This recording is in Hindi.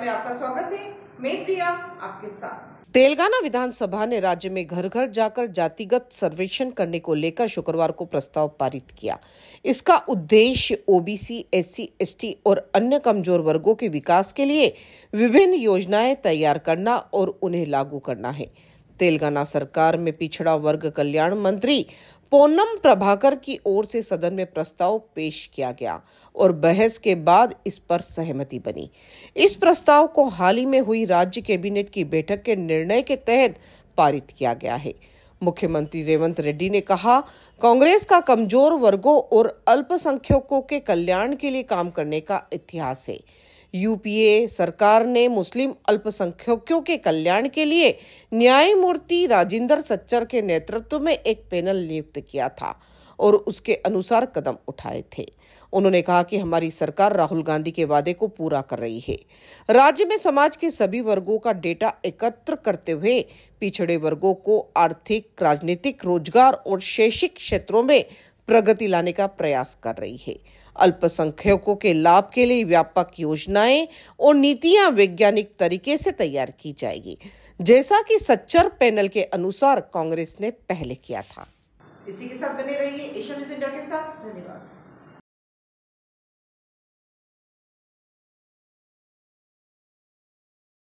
में आपका स्वागत है मैं प्रिया आपके साथ तेलंगाना विधानसभा ने राज्य में घर घर जाकर जातिगत सर्वेक्षण करने को लेकर शुक्रवार को प्रस्ताव पारित किया इसका उद्देश्य ओबीसी एससी एसटी और अन्य कमजोर वर्गों के विकास के लिए विभिन्न योजनाएं तैयार करना और उन्हें लागू करना है तेलंगाना सरकार में पिछड़ा वर्ग कल्याण मंत्री पोनम प्रभाकर की ओर से सदन में प्रस्ताव पेश किया गया और बहस के बाद इस पर सहमति बनी इस प्रस्ताव को हाल ही में हुई राज्य कैबिनेट की बैठक के निर्णय के तहत पारित किया गया है मुख्यमंत्री रेवंत रेड्डी ने कहा कांग्रेस का कमजोर वर्गों और अल्पसंख्यकों के कल्याण के लिए काम करने का इतिहास है यूपीए सरकार ने मुस्लिम अल्पसंख्यकों के कल्याण के लिए न्यायमूर्ति राजेंद्र सच्चर के नेतृत्व में एक पैनल नियुक्त किया था और उसके अनुसार कदम उठाए थे उन्होंने कहा कि हमारी सरकार राहुल गांधी के वादे को पूरा कर रही है राज्य में समाज के सभी वर्गों का डेटा एकत्र करते हुए पिछड़े वर्गों को आर्थिक राजनीतिक रोजगार और शैक्षिक क्षेत्रों में प्रगति लाने का प्रयास कर रही है अल्पसंख्यकों के लाभ के लिए व्यापक योजनाएं और नीतियां वैज्ञानिक तरीके से तैयार की जाएगी जैसा कि सच्चर पैनल के अनुसार कांग्रेस ने पहले किया था इसी के साथ बने रहिए एशिया न्यूज इंडिया के साथ धन्यवाद